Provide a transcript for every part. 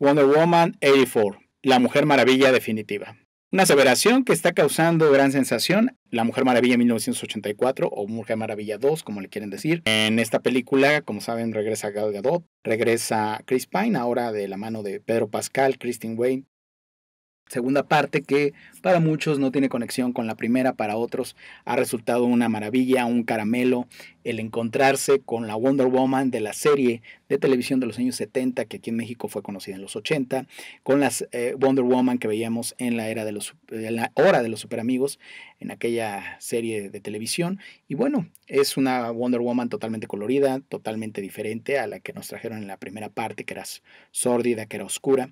Wonder Woman 84, La Mujer Maravilla Definitiva. Una aseveración que está causando gran sensación, La Mujer Maravilla 1984 o Mujer Maravilla 2, como le quieren decir. En esta película, como saben, regresa Gal Gadot, regresa Chris Pine, ahora de la mano de Pedro Pascal, Christine Wayne segunda parte que para muchos no tiene conexión con la primera, para otros ha resultado una maravilla, un caramelo, el encontrarse con la Wonder Woman de la serie de televisión de los años 70, que aquí en México fue conocida en los 80, con las eh, Wonder Woman que veíamos en la, era de los, en la hora de los superamigos, en aquella serie de televisión. Y bueno, es una Wonder Woman totalmente colorida, totalmente diferente a la que nos trajeron en la primera parte, que era sórdida, que era oscura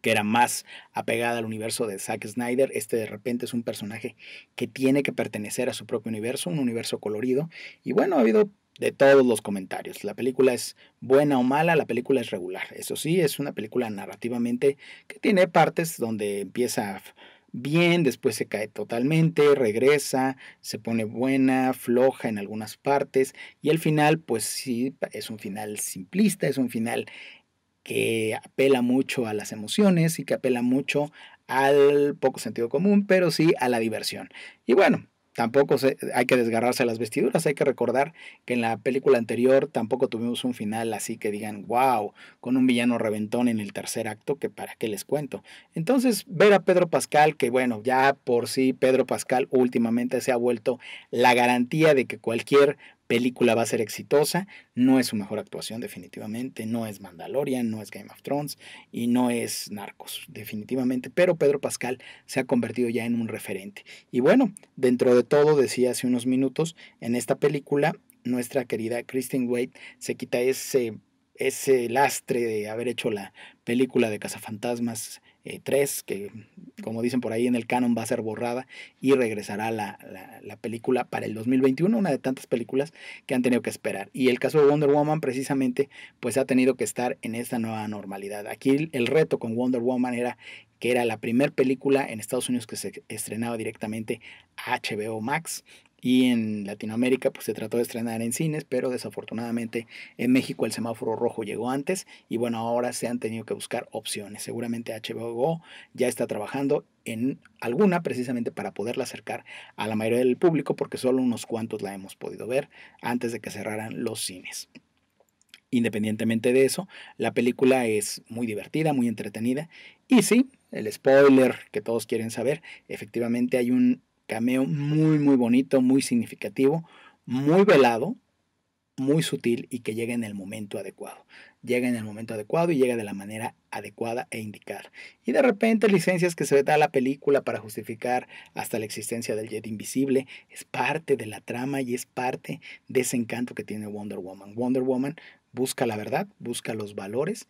que era más apegada al universo de Zack Snyder, este de repente es un personaje que tiene que pertenecer a su propio universo, un universo colorido. Y bueno, ha habido de todos los comentarios. La película es buena o mala, la película es regular. Eso sí, es una película narrativamente que tiene partes donde empieza bien, después se cae totalmente, regresa, se pone buena, floja en algunas partes y el final, pues sí, es un final simplista, es un final que apela mucho a las emociones y que apela mucho al poco sentido común, pero sí a la diversión. Y bueno, tampoco hay que desgarrarse las vestiduras, hay que recordar que en la película anterior tampoco tuvimos un final así que digan, wow, con un villano reventón en el tercer acto, que para qué les cuento. Entonces, ver a Pedro Pascal, que bueno, ya por sí Pedro Pascal últimamente se ha vuelto la garantía de que cualquier película va a ser exitosa. No es su mejor actuación, definitivamente. No es Mandalorian, no es Game of Thrones y no es Narcos, definitivamente. Pero Pedro Pascal se ha convertido ya en un referente. Y bueno, dentro de todo, decía hace unos minutos, en esta película, nuestra querida Kristen Wade se quita ese ese lastre de haber hecho la película de Cazafantasmas 3, eh, que como dicen por ahí en el canon va a ser borrada y regresará la, la, la, película para el 2021, una de tantas películas que han tenido que esperar. Y el caso de Wonder Woman precisamente pues ha tenido que estar en esta nueva normalidad. Aquí el reto con Wonder Woman era que era la primera película en Estados Unidos que se estrenaba directamente a HBO Max y en Latinoamérica pues se trató de estrenar en cines, pero desafortunadamente en México el semáforo rojo llegó antes y bueno, ahora se han tenido que buscar opciones. Seguramente HBO ya está trabajando en alguna precisamente para poderla acercar a la mayoría del público porque solo unos cuantos la hemos podido ver antes de que cerraran los cines. Independientemente de eso, la película es muy divertida, muy entretenida y sí, el spoiler que todos quieren saber, efectivamente hay un Cameo muy, muy bonito, muy significativo, muy velado, muy sutil y que llega en el momento adecuado. Llega en el momento adecuado y llega de la manera adecuada e indicar Y de repente licencias que se da a la película para justificar hasta la existencia del Jet Invisible es parte de la trama y es parte de ese encanto que tiene Wonder Woman. Wonder Woman busca la verdad, busca los valores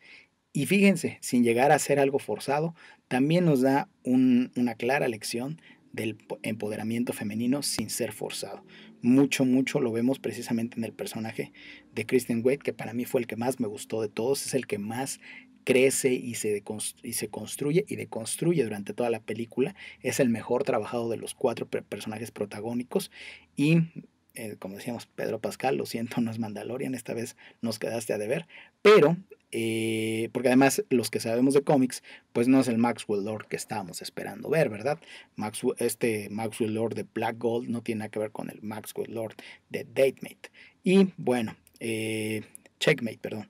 y fíjense, sin llegar a ser algo forzado, también nos da una clara lección del empoderamiento femenino sin ser forzado. Mucho, mucho lo vemos precisamente en el personaje de Kristen Wade, que para mí fue el que más me gustó de todos, es el que más crece y se, y se construye y deconstruye durante toda la película. Es el mejor trabajado de los cuatro personajes protagónicos y eh, como decíamos, Pedro Pascal, lo siento, no es Mandalorian, esta vez nos quedaste a deber, pero, eh, porque además los que sabemos de cómics, pues no es el Maxwell Lord que estábamos esperando ver, ¿verdad? este Maxwell Lord de Black Gold no tiene nada que ver con el Maxwell Lord de Datemate. Y bueno, eh, Checkmate, perdón.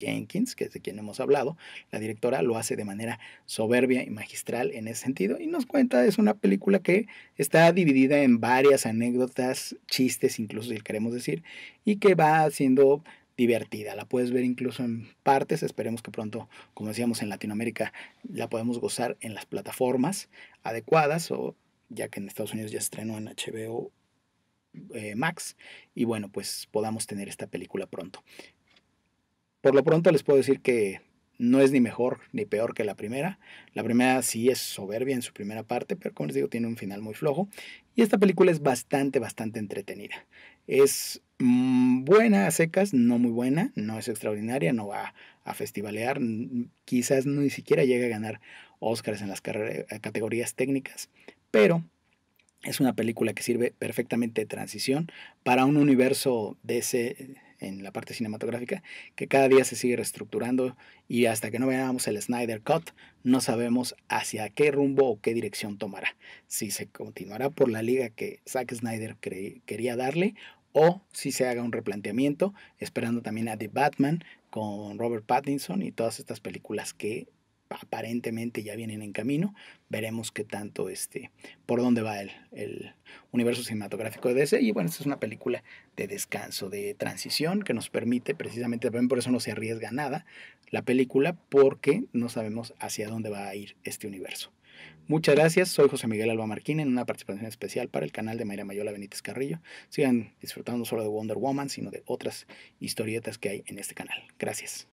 Jenkins, que es de quien hemos hablado, la directora lo hace de manera soberbia y magistral en ese sentido y nos cuenta, es una película que está dividida en varias anécdotas, chistes incluso si queremos decir, y que va siendo divertida, la puedes ver incluso en partes, esperemos que pronto, como decíamos en Latinoamérica, la podemos gozar en las plataformas adecuadas o ya que en Estados Unidos ya estrenó en HBO eh, Max y bueno, pues podamos tener esta película pronto. Por lo pronto les puedo decir que no es ni mejor ni peor que la primera. La primera sí es soberbia en su primera parte, pero como les digo, tiene un final muy flojo. Y esta película es bastante, bastante entretenida. Es mm, buena a secas, no muy buena, no es extraordinaria, no va a festivalear, mm, quizás ni siquiera llegue a ganar Oscars en las eh, categorías técnicas, pero es una película que sirve perfectamente de transición para un universo de ese en la parte cinematográfica, que cada día se sigue reestructurando y hasta que no veamos el Snyder Cut, no sabemos hacia qué rumbo o qué dirección tomará. Si se continuará por la liga que Zack Snyder quería darle o si se haga un replanteamiento, esperando también a The Batman con Robert Pattinson y todas estas películas que aparentemente ya vienen en camino. Veremos qué tanto, este, por dónde va el, universo cinematográfico de DC. Y bueno, esta es una película de descanso, de transición, que nos permite, precisamente, también por eso no se arriesga nada la película, porque no sabemos hacia dónde va a ir este universo. Muchas gracias, soy José Miguel Alba Marquín en una participación especial para el canal de Mayra Mayola Benítez Carrillo. Sigan disfrutando no solo de Wonder Woman, sino de otras historietas que hay en este canal. Gracias.